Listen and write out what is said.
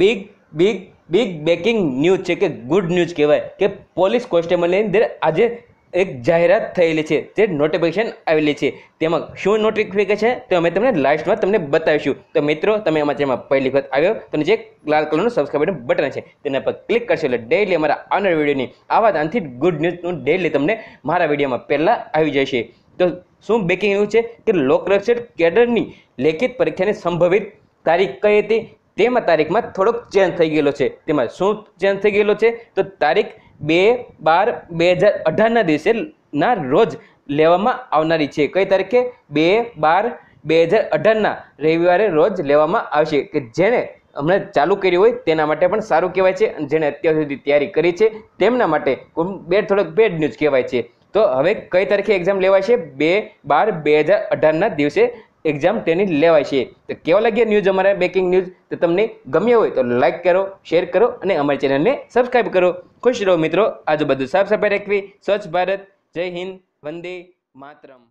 big big big breaking news છે કે good news કહેવાય કે પોલીસ કોન્સ્ટેબલની અંદર આજે એક જાહેરાત થયેલી છે જે નોટિફિકેશન આવેલી છે તેમાં શું નોટિફિકેશન છે તો અમે તમને લાસ્ટમાં તમને બતાવીશું તો મિત્રો તમે એમાં જેમાં પહેલી વખત આવ્યો તમને જે લાલ કલરનું સબસ્ક્રાઈબ બટન છે તેના પર ક્લિક કરશો એટલે ડેઈલી અમારા આવનાર વિડીયોની આવા જ આનાથી ગુડ ન્યૂઝનું ડેઈલી તમને મારા વિડીયોમાં પહેલાં આવી જશે તો શું બેકિંગ એવું છે કે લોકરક્ષક કેડરની લેખિત પરીક્ષાની સંભવિત તારીખ કઈ હતી તેમાં તારીખમાં થોડોક ચેન્જ થઈ ગયેલો છે તેમાં શું ચેન્જ થઈ ગયેલો છે તો તારીખ બે બાર બે હજાર અઢારના દિવસે ના રોજ લેવામાં આવનારી છે કઈ તારીખે બે બાર બે હજાર અઢારના રવિવારે રોજ લેવામાં આવશે કે જેણે હમણાં ચાલુ કર્યું હોય તેના માટે પણ સારું કહેવાય છે અને જેણે અત્યાર સુધી તૈયારી કરી છે તેમના માટે બે થોડોક બેડ ન્યૂઝ કહેવાય છે તો હવે કઈ તારીખે એક્ઝામ લેવાય છે બે બાર બે હજાર અઢારના દિવસે એક્ઝામ તેની લેવાય છે તો કેવા લાગ્યા ન્યૂઝ અમારા બેકિંગ ન્યૂઝ તો તમને ગમ્યો હોય તો લાઇક કરો શેર કરો અને અમારી ચેનલને સબસ્ક્રાઈબ કરો ખુશ રહો મિત્રો આજુબાજુ સાફ સફાઈ રાખવી સ્વચ્છ ભારત જય હિન્દ વંદે માતરમ